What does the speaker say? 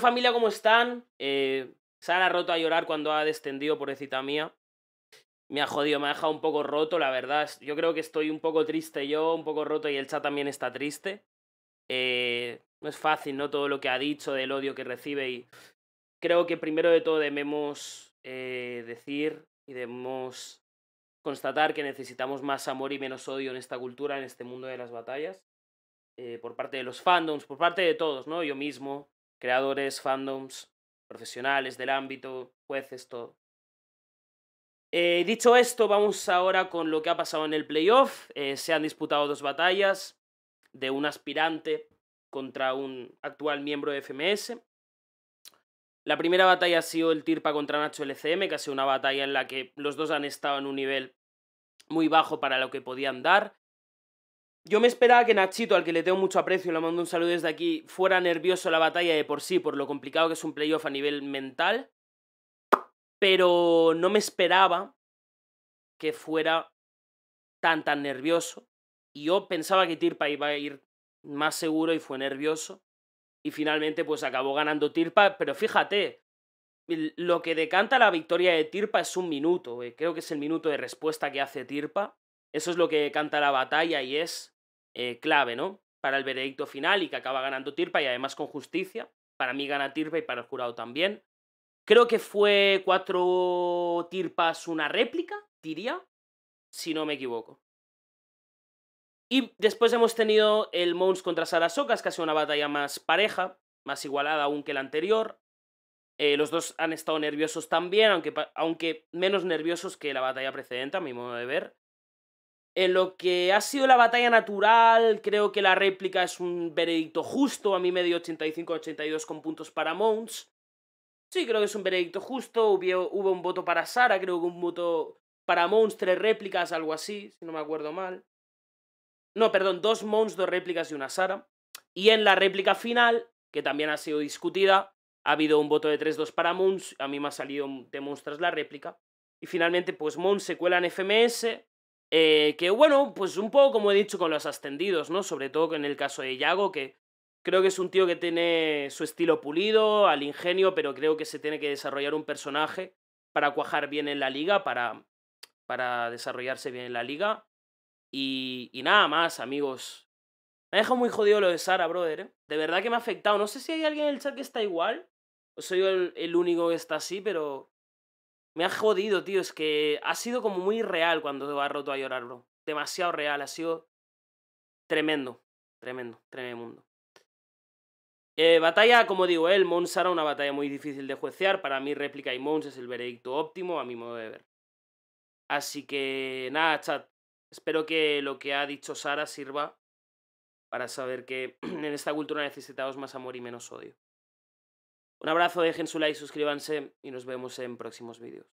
familia, ¿cómo están? se eh, Sara ha roto a llorar cuando ha descendido, pobrecita mía. Me ha jodido, me ha dejado un poco roto, la verdad. Yo creo que estoy un poco triste yo, un poco roto y el chat también está triste. Eh, no es fácil, ¿no? Todo lo que ha dicho del odio que recibe y creo que primero de todo debemos eh, decir y debemos constatar que necesitamos más amor y menos odio en esta cultura, en este mundo de las batallas, por parte de los fandoms, por parte de todos, ¿no? Yo mismo, creadores, fandoms, profesionales del ámbito, jueces, todo. Eh, dicho esto, vamos ahora con lo que ha pasado en el playoff. Eh, se han disputado dos batallas de un aspirante contra un actual miembro de FMS. La primera batalla ha sido el Tirpa contra Nacho LCM, que ha sido una batalla en la que los dos han estado en un nivel muy bajo para lo que podían dar. Yo me esperaba que Nachito, al que le tengo mucho aprecio, y le mando un saludo desde aquí, fuera nervioso la batalla de por sí, por lo complicado que es un playoff a nivel mental. Pero no me esperaba que fuera tan, tan nervioso. Y yo pensaba que Tirpa iba a ir más seguro y fue nervioso. Y finalmente, pues acabó ganando Tirpa. Pero fíjate, lo que decanta la victoria de Tirpa es un minuto. Eh. Creo que es el minuto de respuesta que hace Tirpa. Eso es lo que decanta la batalla y es eh, clave, ¿no? Para el veredicto final y que acaba ganando Tirpa y además con justicia. Para mí gana Tirpa y para el jurado también. Creo que fue cuatro Tirpas una réplica, diría, si no me equivoco. Y después hemos tenido el Mons contra que ha sido una batalla más pareja, más igualada aún que la anterior. Eh, los dos han estado nerviosos también, aunque, aunque menos nerviosos que la batalla precedente, a mi modo de ver. En lo que ha sido la batalla natural, creo que la réplica es un veredicto justo. A mí me dio 85-82 con puntos para Mons. Sí, creo que es un veredicto justo. Hubo, un voto para Sara, creo que un voto para Mons, tres réplicas, algo así, si no me acuerdo mal. No, perdón, dos Mons, dos réplicas y una Sara. Y en la réplica final, que también ha sido discutida, ha habido un voto de 3-2 para Mons. A mí me ha salido de Monstras la réplica. Y finalmente, pues Mons se cuela en FMS eh, que bueno, pues un poco como he dicho con los ascendidos, ¿no? Sobre todo en el caso de Yago, que creo que es un tío que tiene su estilo pulido, al ingenio, pero creo que se tiene que desarrollar un personaje para cuajar bien en la liga, para, para desarrollarse bien en la liga. Y, nada más, amigos. Me ha dejado muy jodido lo de Sara, brother. ¿eh? De verdad que me ha afectado. No sé si hay alguien en el chat que está igual. O soy el, el único que está así, pero me ha jodido, tío. Es que ha sido como muy real cuando te va roto a llorar, bro. Demasiado real, ha sido tremendo, tremendo, tremendo. Eh, batalla, como digo, el Monsara. Sara una batalla muy difícil de juecear. Para mí, réplica y Mons es el veredicto óptimo, a mi modo de ver. Así que, nada, chat. Espero que lo que ha dicho Sara sirva para saber que en esta cultura necesitamos más amor y menos odio. Un abrazo, dejen su like, suscríbanse y nos vemos en próximos vídeos.